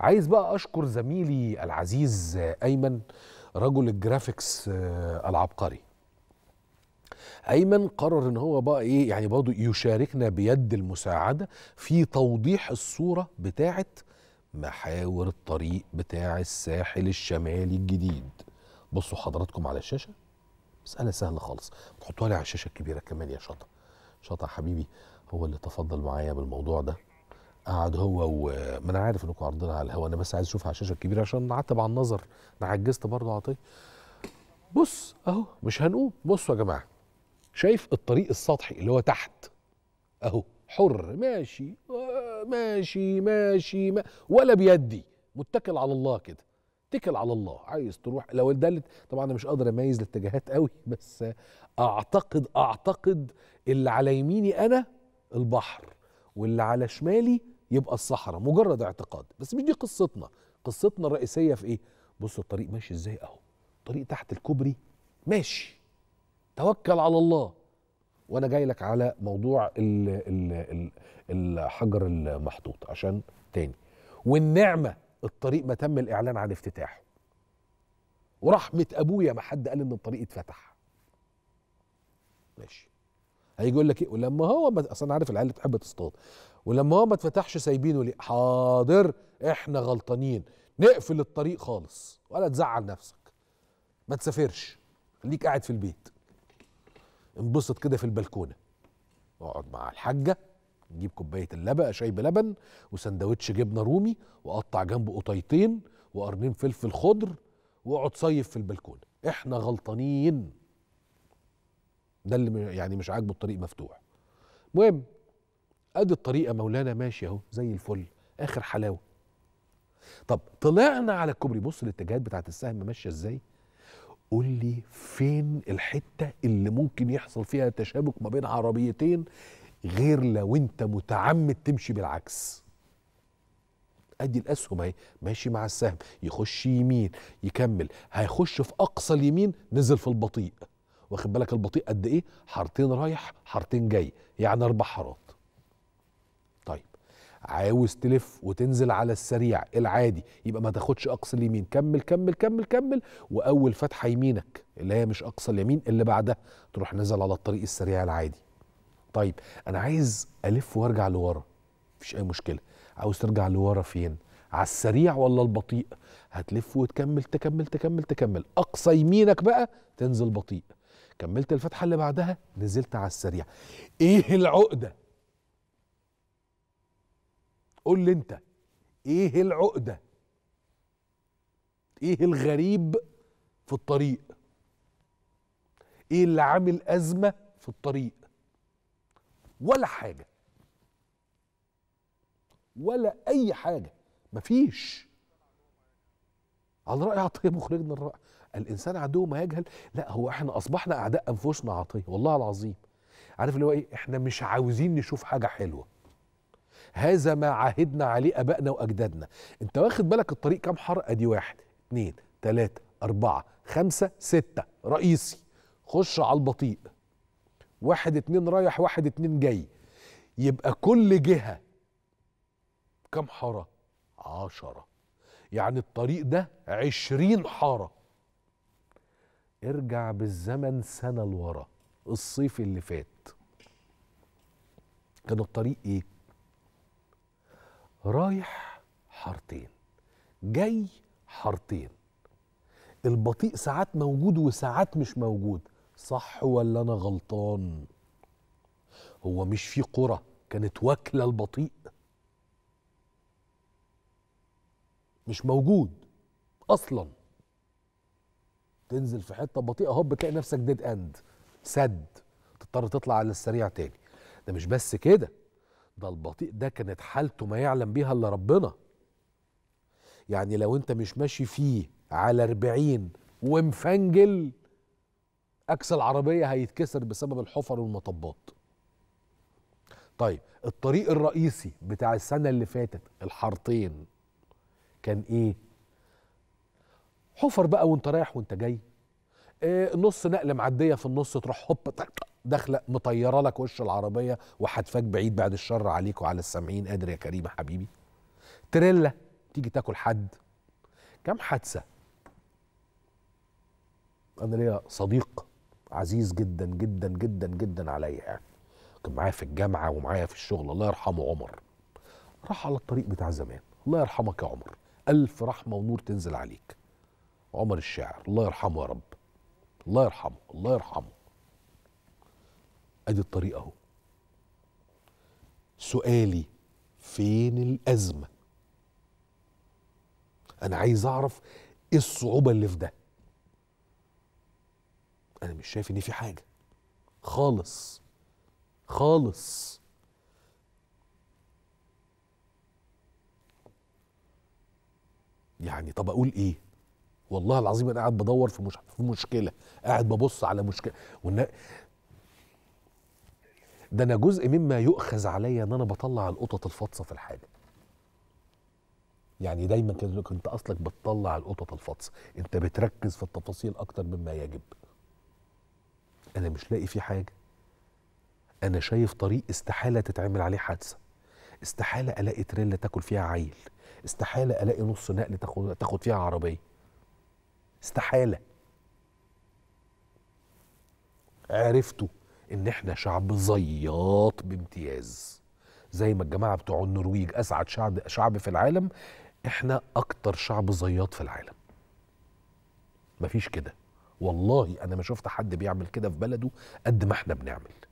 عايز بقى اشكر زميلي العزيز ايمن رجل الجرافيكس آه، العبقري ايمن قرر ان هو بقى ايه يعني برضه يشاركنا بيد المساعده في توضيح الصوره بتاعه محاور الطريق بتاع الساحل الشمالي الجديد بصوا حضراتكم على الشاشه مساله سهله خالص حطوها لي على الشاشه الكبيره كمان يا شطا شطا حبيبي هو اللي تفضل معايا بالموضوع ده قعد هو وما انا عارف انكم عارضينها على الهواء انا بس عايز اشوفها على الشاشه الكبيره عشان نعتب على النظر انا عجزت برضه عطيه بص اهو مش هنقوم بصوا يا جماعه شايف الطريق السطحي اللي هو تحت اهو حر ماشي آه، ماشي ماشي ما ولا بيدي متكل على الله كده اتكل على الله عايز تروح لو ده طبعا انا مش قادر اميز الاتجاهات قوي بس اعتقد اعتقد اللي على يميني انا البحر واللي على شمالي يبقى الصحراء مجرد اعتقاد بس مش دي قصتنا قصتنا الرئيسيه في ايه بصوا الطريق ماشي ازاي اهو الطريق تحت الكوبري ماشي توكل على الله وانا جاي لك على موضوع الـ الـ الـ الحجر المحطوط عشان تاني والنعمه الطريق ما تم الاعلان عن افتتاحه ورحمه ابويا ما حد قال ان الطريق اتفتح ماشي هيجي يقول لك ايه ولما هو ما اصل انا عارف العيال بتحب تصطاد ولما هو ما اتفتحش سايبينه ليه حاضر احنا غلطانين نقفل الطريق خالص ولا تزعل نفسك ما تسافرش خليك قاعد في البيت انبسط كده في البلكونه اقعد مع الحاجه نجيب كوبايه اللبن شاي بلبن وسندوتش جبنه رومي وقطع جنبه قطيتين وقرنين فلفل خضر واقعد صيف في البلكونه احنا غلطانين ده اللي يعني مش عاجبه الطريق مفتوح المهم ادي الطريقه مولانا ماشي اهو زي الفل اخر حلاوه طب طلعنا على الكوبري بص الاتجاهات بتاعت السهم ماشيه ازاي قول لي فين الحته اللي ممكن يحصل فيها تشابك ما بين عربيتين غير لو انت متعمد تمشي بالعكس ادي الاسهم اهي ماشي مع السهم يخش يمين يكمل هيخش في اقصى اليمين نزل في البطيء واخد بالك البطيء قد ايه حارتين رايح حارتين جاي يعني اربع حارات طيب عاوز تلف وتنزل على السريع العادي يبقى ما تاخدش اقصى اليمين كمل كمل كمل كمل واول فتحه يمينك اللي هي مش اقصى اليمين اللي بعدها تروح نزل على الطريق السريع العادي طيب انا عايز الف وارجع لورا مفيش اي مشكله عاوز ترجع لورا فين على السريع ولا البطيء هتلف وتكمل تكمل تكمل تكمل اقصى يمينك بقى تنزل بطيء كملت الفتحه اللي بعدها نزلت على السريع ايه العقده قول لي انت ايه العقده ايه الغريب في الطريق ايه اللي عامل ازمه في الطريق ولا حاجه ولا اي حاجه مفيش على راي عطيه مخرجنا الرائع الانسان عدو ما يجهل لا هو احنا اصبحنا اعداء انفسنا عطيه والله العظيم عارف اللي هو ايه احنا مش عاوزين نشوف حاجه حلوه هذا ما عهدنا عليه ابائنا واجدادنا انت واخد بالك الطريق كام حرقه دي واحد اتنين تلاته اربعه خمسه سته رئيسي خش على البطيء واحد اتنين رايح واحد اتنين جاي يبقى كل جهه كام حاره عشره يعني الطريق ده عشرين حاره ارجع بالزمن سنة لورا الصيف اللي فات كان الطريق ايه رايح حارتين جاي حارتين البطيء ساعات موجود وساعات مش موجود صح ولا انا غلطان هو مش في قرى كانت واكله البطيء مش موجود اصلا تنزل في حته بطيئه هوب تلاقي نفسك ديد اند سد تضطر تطلع على السريع تاني ده مش بس كده ده البطيء ده كانت حالته ما يعلم بيها الا ربنا يعني لو انت مش ماشي فيه على 40 ومفنجل اكس العربيه هيتكسر بسبب الحفر والمطبات طيب الطريق الرئيسي بتاع السنه اللي فاتت الحارتين كان ايه حفر بقى وانت رايح وانت جاي إيه نص نقل معديه في النص تروح هوب داخله مطيره لك وش العربيه وحدفاك بعيد بعد الشر عليك وعلى السامعين قادر يا كريم يا حبيبي تريلا تيجي تاكل حد كم حادثه انا ليا صديق عزيز جدا جدا جدا جدا عليا يعني كان معايا في الجامعه ومعايا في الشغل الله يرحمه عمر راح على الطريق بتاع زمان الله يرحمك يا عمر الف رحمه ونور تنزل عليك عمر الشاعر الله يرحمه يا رب الله يرحمه الله يرحمه ادي الطريق اهو سؤالي فين الازمه انا عايز اعرف ايه الصعوبه اللي في ده انا مش شايف ان في حاجه خالص خالص يعني طب اقول ايه والله العظيم انا قاعد بدور في, مش... في مشكله قاعد ببص على مشكله والنا... ده انا جزء مما يؤخذ عليا ان انا بطلع القطط الفاطسه في الحاجه يعني دايما كده لك انت اصلك بتطلع القطط الفاطسه انت بتركز في التفاصيل اكتر مما يجب انا مش لاقي فيه حاجه انا شايف طريق استحاله تتعمل عليه حادثه استحاله الاقي تريلا تاكل فيها عيل استحاله الاقي نص نقل تاخد فيها عربيه استحالة عرفتوا ان احنا شعب زياط بامتياز زي ما الجماعة بتوع النرويج اسعد شعب, شعب في العالم احنا اكتر شعب زياط في العالم مفيش كده والله انا ما شفت حد بيعمل كده في بلده قد ما احنا بنعمل